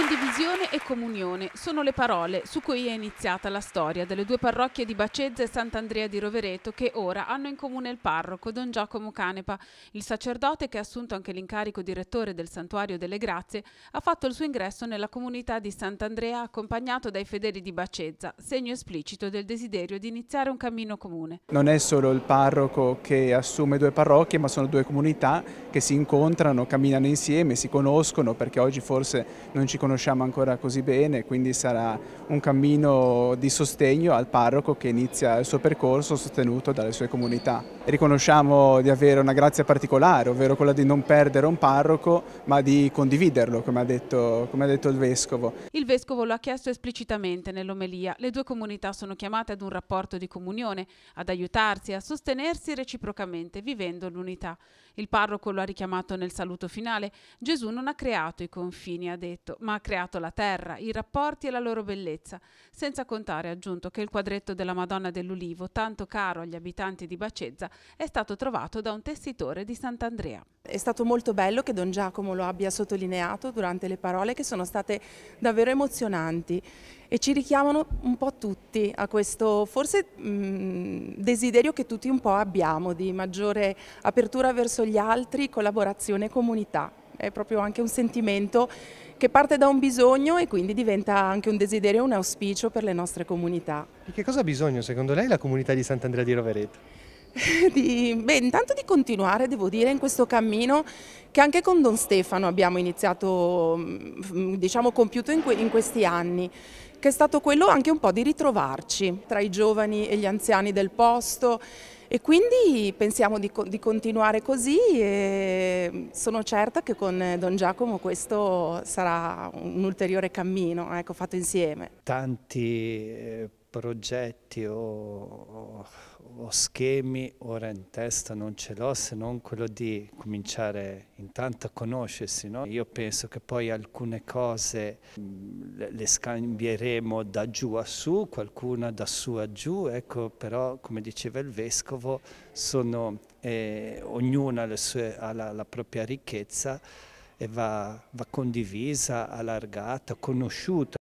Condivisione e comunione sono le parole su cui è iniziata la storia delle due parrocchie di Bacezza e Sant'Andrea di Rovereto che ora hanno in comune il parroco Don Giacomo Canepa. Il sacerdote che ha assunto anche l'incarico di rettore del Santuario delle Grazie ha fatto il suo ingresso nella comunità di Sant'Andrea accompagnato dai fedeli di Bacezza, segno esplicito del desiderio di iniziare un cammino comune. Non è solo il parroco che assume due parrocchie ma sono due comunità che si incontrano, camminano insieme, si conoscono perché oggi forse non ci conoscono conosciamo ancora così bene, quindi sarà un cammino di sostegno al parroco che inizia il suo percorso sostenuto dalle sue comunità. Riconosciamo di avere una grazia particolare, ovvero quella di non perdere un parroco, ma di condividerlo, come ha detto, come ha detto il Vescovo. Il Vescovo lo ha chiesto esplicitamente nell'omelia. Le due comunità sono chiamate ad un rapporto di comunione, ad aiutarsi, a sostenersi reciprocamente, vivendo l'unità. Il parroco lo ha richiamato nel saluto finale. Gesù non ha creato i confini, ha detto, ma ma ha creato la terra, i rapporti e la loro bellezza, senza contare, aggiunto, che il quadretto della Madonna dell'Ulivo, tanto caro agli abitanti di Bacezza, è stato trovato da un tessitore di Sant'Andrea. È stato molto bello che Don Giacomo lo abbia sottolineato durante le parole che sono state davvero emozionanti e ci richiamano un po' tutti a questo forse mh, mm, desiderio che tutti un po' abbiamo di maggiore apertura verso gli altri, collaborazione e comunità è proprio anche un sentimento che parte da un bisogno e quindi diventa anche un desiderio, un auspicio per le nostre comunità. Di che cosa ha bisogno secondo lei la comunità di Sant'Andrea di Rovereto? Di, beh, intanto di continuare, devo dire, in questo cammino che anche con Don Stefano abbiamo iniziato, mm, diciamo, compiuto in, que in questi anni, che è stato quello anche un po' di ritrovarci tra i giovani e gli anziani del posto, e quindi pensiamo di, di continuare così e sono certa che con Don Giacomo questo sarà un ulteriore cammino ecco, fatto insieme. Tanti eh, progetti o, o, o, schemi ora in testa non ce l'ho se non quello di cominciare intanto a conoscersi. No? Io penso che poi alcune cose mm, le, le scambieremo da giù a su, qualcuna da su a giù, ecco, però come diceva il Vescovo sono, eh, ognuna le sue, ha la, la propria ricchezza e va, va condivisa, allargata, conosciuta.